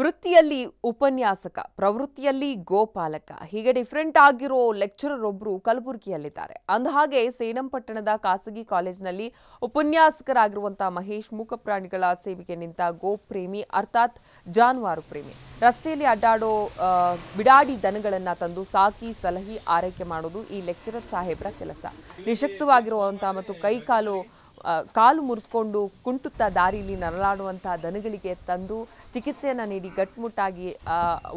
ವೃತ್ತಿಯಲ್ಲಿ ಉಪನ್ಯಾಸಕ ಪ್ರವೃತ್ತಿಯಲ್ಲಿ ಗೋಪಾಲಕ ಹೀಗೆ ಡಿಫ್ರೆಂಟ್ ಆಗಿರೋ ಲೆಕ್ಚರರ್ ಒಬ್ಬರು ಕಲಬುರಗಿಯಲ್ಲಿದ್ದಾರೆ ಹಾಗೆ ಸೇನಂಪಟ್ಟಣದ ಖಾಸಗಿ ಕಾಲೇಜಿನಲ್ಲಿ ಉಪನ್ಯಾಸಕರಾಗಿರುವಂತಹ ಮಹೇಶ್ ಮೂಕಪ್ರಾಣಿಗಳ ಸೇವೆಗೆ ನಿಂತ ಗೋಪ್ರೇಮಿ ಅರ್ಥಾತ್ ಜಾನುವಾರು ಪ್ರೇಮಿ ರಸ್ತೆಯಲ್ಲಿ ಅಡ್ಡಾಡೋ ಬಿಡಾಡಿ ದನಗಳನ್ನು ತಂದು ಸಾಕಿ ಸಲಹಿ ಆರೈಕೆ ಮಾಡೋದು ಈ ಲೆಕ್ಚರರ್ ಸಾಹೇಬ್ರ ಕೆಲಸ ನಿಶಕ್ತವಾಗಿರುವಂತಹ ಮತ್ತು ಕೈಕಾಲು ಕಾಲು ಮುರಿದುಕೊಂಡು ಕುಂಟುತ್ತಾ ದಾರಿಯಲ್ಲಿ ನರಳಾಡುವಂಥ ದನಗಳಿಗೆ ತಂದು ಚಿಕಿತ್ಸೆಯನ್ನು ನೀಡಿ ಗಟ್ಟುಮುಟ್ಟಾಗಿ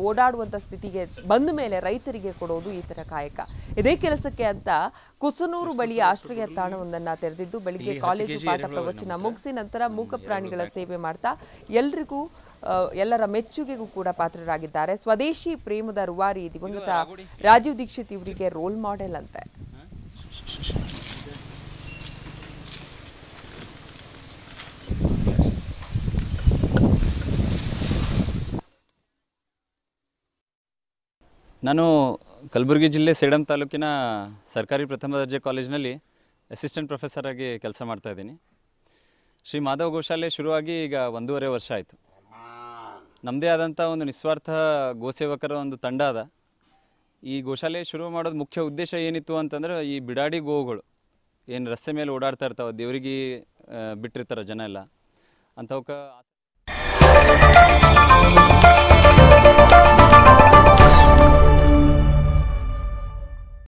ಓಡಾಡುವಂಥ ಸ್ಥಿತಿಗೆ ಬಂದ ಮೇಲೆ ರೈತರಿಗೆ ಕೊಡೋದು ಈ ಥರ ಕಾಯಕ ಇದೇ ಕೆಲಸಕ್ಕೆ ಅಂತ ಕುಸನೂರು ಬಳಿಯ ಆಶ್ರಯ ತಾಣವೊಂದನ್ನು ತೆರೆದಿದ್ದು ಬೆಳಿಗ್ಗೆ ಕಾಲೇಜು ಪಾಠ ಪ್ರವಚನ ಮುಗಿಸಿ ನಂತರ ಮೂಕ ಪ್ರಾಣಿಗಳ ಸೇವೆ ಮಾಡ್ತಾ ಎಲ್ರಿಗೂ ಎಲ್ಲರ ಮೆಚ್ಚುಗೆಗೂ ಕೂಡ ಪಾತ್ರರಾಗಿದ್ದಾರೆ ಸ್ವದೇಶಿ ಪ್ರೇಮದ ರುವಾರಿ ದಿವಂಗತ ರಾಜೀವ್ ದೀಕ್ಷಿತ್ ಇವರಿಗೆ ರೋಲ್ ಮಾಡೆಲ್ ಅಂತೆ ನಾನು ಕಲಬುರಗಿ ಜಿಲ್ಲೆ ಸೇಡಂ ತಾಲೂಕಿನ ಸರ್ಕಾರಿ ಪ್ರಥಮ ದರ್ಜೆ ಕಾಲೇಜಿನಲ್ಲಿ ಅಸಿಸ್ಟೆಂಟ್ ಪ್ರೊಫೆಸರ್ ಆಗಿ ಕೆಲಸ ಮಾಡ್ತಾ ಇದ್ದೀನಿ ಶ್ರೀ ಮಾಧವ ಗೋಶಾಲೆ ಶುರುವಾಗಿ ಈಗ ಒಂದೂವರೆ ವರ್ಷ ಆಯಿತು ನಮ್ಮದೇ ಆದಂಥ ಒಂದು ನಿಸ್ವಾರ್ಥ ಗೋಸೇವಕರ ಒಂದು ತಂಡ ಅದ ಈ ಗೋಶಾಲೆ ಶುರು ಮಾಡೋದು ಮುಖ್ಯ ಉದ್ದೇಶ ಏನಿತ್ತು ಅಂತಂದ್ರೆ ಈ ಬಿಡಾಡಿ ಗೋವುಗಳು ಏನು ರಸ್ತೆ ಮೇಲೆ ಓಡಾಡ್ತಾ ಇರ್ತಾವೆ ದೇವರಿಗೆ ಬಿಟ್ಟಿರ್ತಾರೆ ಜನ ಎಲ್ಲ ಅಂಥವಕ್ಕೆ